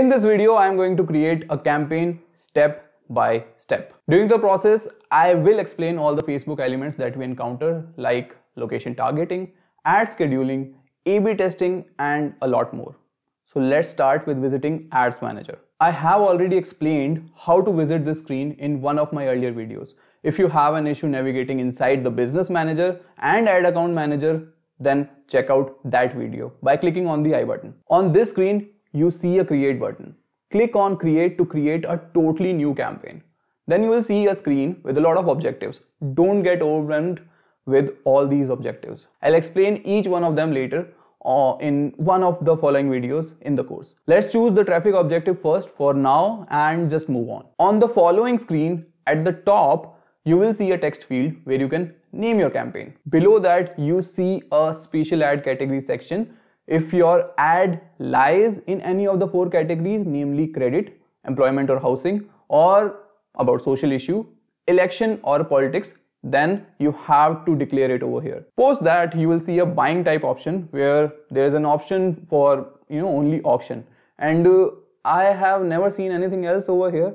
In this video, I am going to create a campaign step by step. During the process, I will explain all the Facebook elements that we encounter like location targeting, ad scheduling, A-B testing and a lot more. So let's start with visiting Ads Manager. I have already explained how to visit this screen in one of my earlier videos. If you have an issue navigating inside the Business Manager and Ad Account Manager, then check out that video by clicking on the I button. On this screen, you see a create button. Click on create to create a totally new campaign. Then you will see a screen with a lot of objectives. Don't get overwhelmed with all these objectives. I'll explain each one of them later or uh, in one of the following videos in the course. Let's choose the traffic objective first for now and just move on. On the following screen at the top, you will see a text field where you can name your campaign. Below that, you see a special ad category section if your ad lies in any of the four categories namely credit employment or housing or about social issue election or politics then you have to declare it over here post that you will see a buying type option where there is an option for you know only auction and uh, i have never seen anything else over here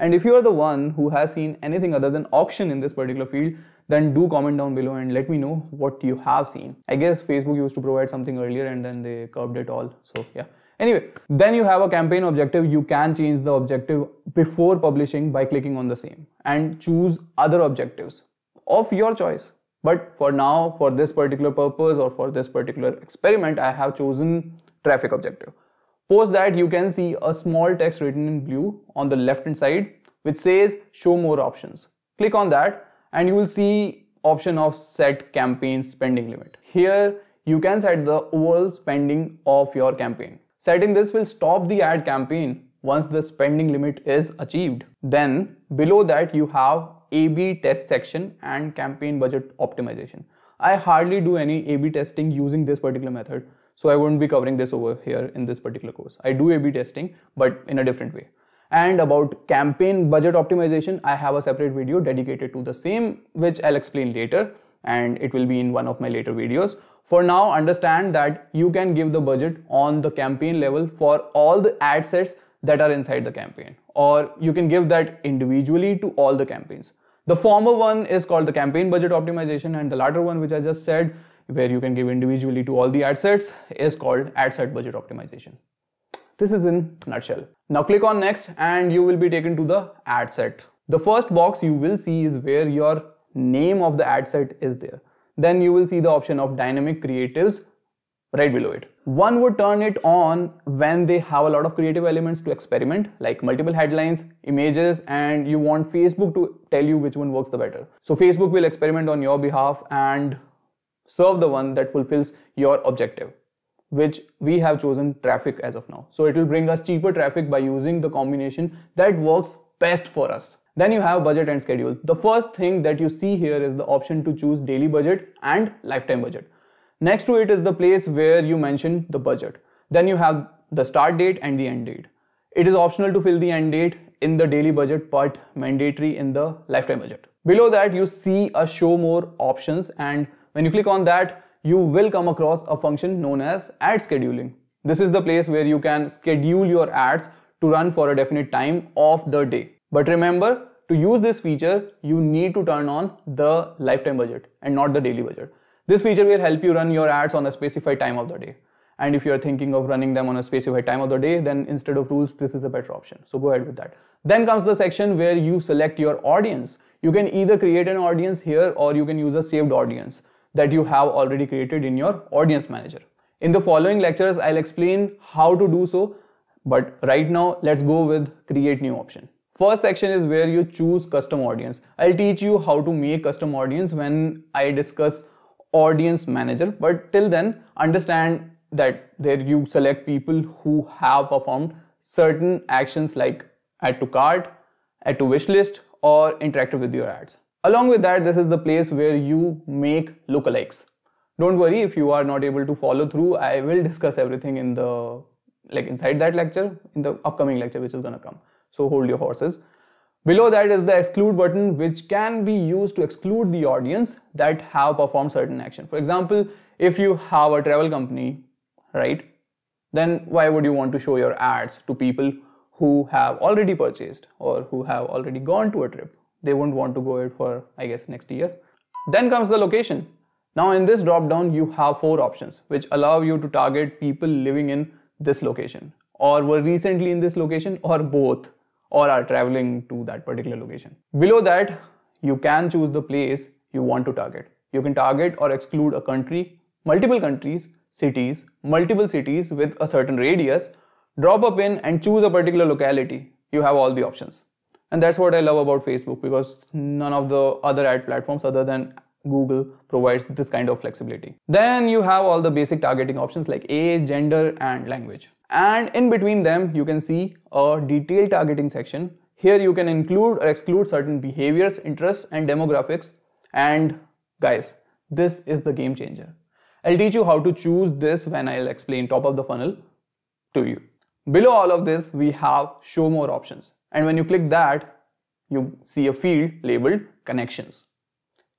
and if you are the one who has seen anything other than auction in this particular field, then do comment down below and let me know what you have seen. I guess Facebook used to provide something earlier and then they curbed it all. So yeah. Anyway, then you have a campaign objective. You can change the objective before publishing by clicking on the same and choose other objectives of your choice. But for now, for this particular purpose or for this particular experiment, I have chosen traffic objective. Post that you can see a small text written in blue on the left hand side which says show more options. Click on that and you will see option of set campaign spending limit. Here you can set the overall spending of your campaign. Setting this will stop the ad campaign once the spending limit is achieved. Then below that you have A-B test section and campaign budget optimization. I hardly do any A-B testing using this particular method so I won't be covering this over here in this particular course. I do A-B testing, but in a different way. And about campaign budget optimization, I have a separate video dedicated to the same, which I'll explain later and it will be in one of my later videos. For now, understand that you can give the budget on the campaign level for all the ad sets that are inside the campaign or you can give that individually to all the campaigns. The former one is called the campaign budget optimization and the latter one which I just said where you can give individually to all the ad sets is called ad set budget optimization. This is in nutshell. Now click on next and you will be taken to the ad set. The first box you will see is where your name of the ad set is there. Then you will see the option of dynamic creatives right below it. One would turn it on when they have a lot of creative elements to experiment, like multiple headlines, images, and you want Facebook to tell you which one works the better. So Facebook will experiment on your behalf and serve the one that fulfills your objective which we have chosen traffic as of now. So it will bring us cheaper traffic by using the combination that works best for us. Then you have budget and schedule. The first thing that you see here is the option to choose daily budget and lifetime budget. Next to it is the place where you mention the budget. Then you have the start date and the end date. It is optional to fill the end date in the daily budget but mandatory in the lifetime budget. Below that you see a show more options and when you click on that you will come across a function known as ad scheduling. This is the place where you can schedule your ads to run for a definite time of the day. But remember to use this feature you need to turn on the lifetime budget and not the daily budget. This feature will help you run your ads on a specified time of the day. And if you're thinking of running them on a specified time of the day, then instead of rules, this is a better option. So go ahead with that. Then comes the section where you select your audience. You can either create an audience here or you can use a saved audience that you have already created in your audience manager. In the following lectures, I'll explain how to do so. But right now, let's go with create new option. First section is where you choose custom audience. I'll teach you how to make custom audience when I discuss audience manager but till then understand that there you select people who have performed certain actions like add to cart add to wish list or interacted with your ads along with that this is the place where you make lookalikes don't worry if you are not able to follow through i will discuss everything in the like inside that lecture in the upcoming lecture which is gonna come so hold your horses Below that is the exclude button which can be used to exclude the audience that have performed certain action. For example, if you have a travel company, right, then why would you want to show your ads to people who have already purchased or who have already gone to a trip? They wouldn't want to go it for, I guess, next year. Then comes the location. Now in this drop down, you have four options which allow you to target people living in this location or were recently in this location or both or are traveling to that particular location. Below that, you can choose the place you want to target. You can target or exclude a country, multiple countries, cities, multiple cities with a certain radius, drop a pin and choose a particular locality. You have all the options. And that's what I love about Facebook because none of the other ad platforms other than Google provides this kind of flexibility. Then you have all the basic targeting options like age, gender and language and in between them you can see a detailed targeting section here you can include or exclude certain behaviors interests and demographics and guys this is the game changer i'll teach you how to choose this when i'll explain top of the funnel to you below all of this we have show more options and when you click that you see a field labeled connections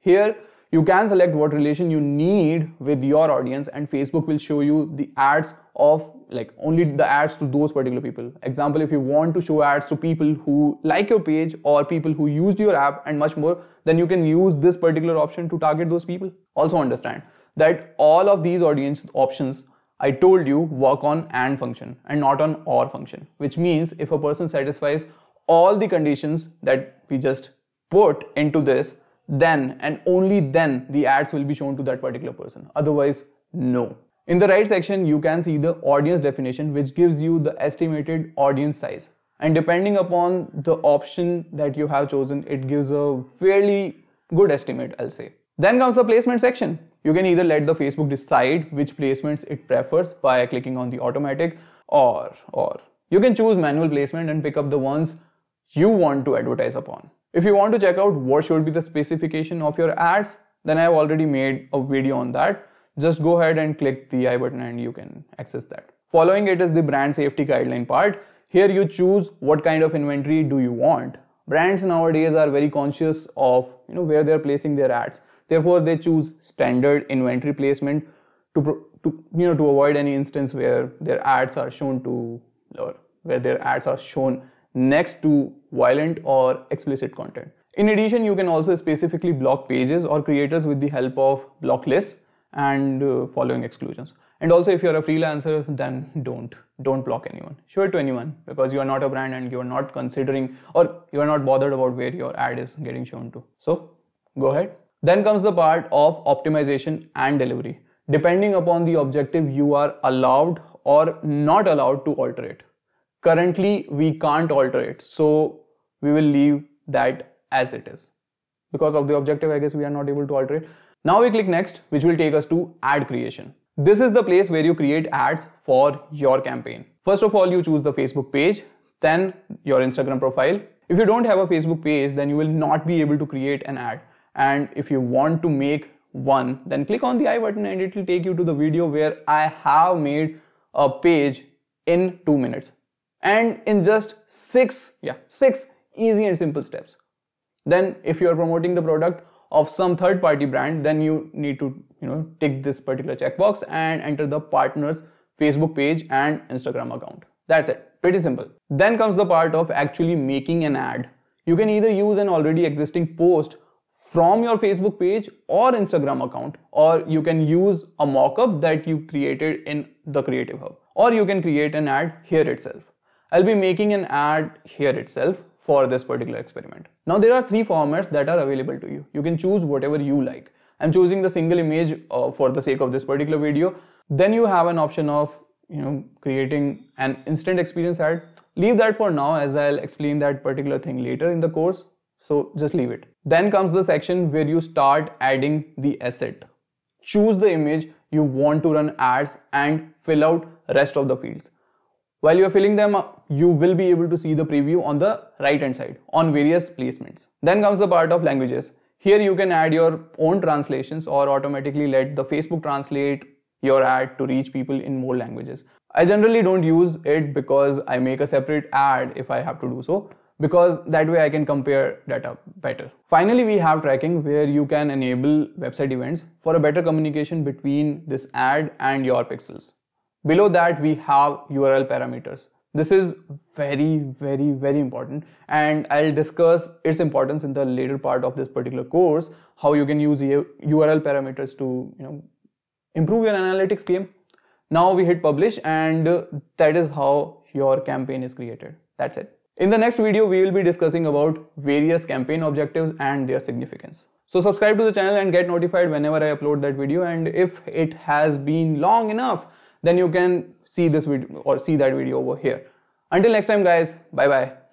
here you can select what relation you need with your audience and facebook will show you the ads of like only the ads to those particular people example if you want to show ads to people who like your page or people who used your app and much more then you can use this particular option to target those people also understand that all of these audience options I told you work on AND function and not on OR function which means if a person satisfies all the conditions that we just put into this then and only then the ads will be shown to that particular person otherwise no in the right section, you can see the audience definition which gives you the estimated audience size. And depending upon the option that you have chosen, it gives a fairly good estimate, I'll say. Then comes the placement section. You can either let the Facebook decide which placements it prefers by clicking on the automatic or, or. You can choose manual placement and pick up the ones you want to advertise upon. If you want to check out what should be the specification of your ads, then I've already made a video on that just go ahead and click the I button and you can access that. Following it is the brand safety guideline part. Here you choose what kind of inventory do you want. Brands nowadays are very conscious of you know where they are placing their ads. Therefore, they choose standard inventory placement to, to you know to avoid any instance where their ads are shown to or where their ads are shown next to violent or explicit content. In addition, you can also specifically block pages or creators with the help of block lists and uh, following exclusions. And also if you're a freelancer, then don't, don't block anyone. Show it to anyone because you are not a brand and you're not considering or you're not bothered about where your ad is getting shown to. So go ahead. Then comes the part of optimization and delivery. Depending upon the objective, you are allowed or not allowed to alter it. Currently, we can't alter it. So we will leave that as it is. Because of the objective, I guess we are not able to alter it. Now we click next, which will take us to ad creation. This is the place where you create ads for your campaign. First of all, you choose the Facebook page, then your Instagram profile. If you don't have a Facebook page, then you will not be able to create an ad. And if you want to make one, then click on the I button and it will take you to the video where I have made a page in two minutes and in just six, yeah, six easy and simple steps. Then if you are promoting the product of some third party brand then you need to you know tick this particular checkbox and enter the partner's facebook page and instagram account that's it pretty simple then comes the part of actually making an ad you can either use an already existing post from your facebook page or instagram account or you can use a mock-up that you created in the creative hub or you can create an ad here itself i'll be making an ad here itself for this particular experiment. Now there are three formats that are available to you. You can choose whatever you like. I'm choosing the single image uh, for the sake of this particular video. Then you have an option of you know creating an instant experience ad. Leave that for now as I'll explain that particular thing later in the course. So just leave it. Then comes the section where you start adding the asset. Choose the image you want to run ads and fill out rest of the fields. While you're filling them up, you will be able to see the preview on the right hand side on various placements. Then comes the part of languages. Here you can add your own translations or automatically let the Facebook translate your ad to reach people in more languages. I generally don't use it because I make a separate ad if I have to do so because that way I can compare data better. Finally, we have tracking where you can enable website events for a better communication between this ad and your pixels. Below that, we have URL parameters. This is very, very, very important. And I'll discuss its importance in the later part of this particular course, how you can use URL parameters to, you know, improve your analytics game. Now we hit publish and that is how your campaign is created. That's it. In the next video, we will be discussing about various campaign objectives and their significance. So subscribe to the channel and get notified whenever I upload that video. And if it has been long enough, then you can see this video or see that video over here until next time guys bye bye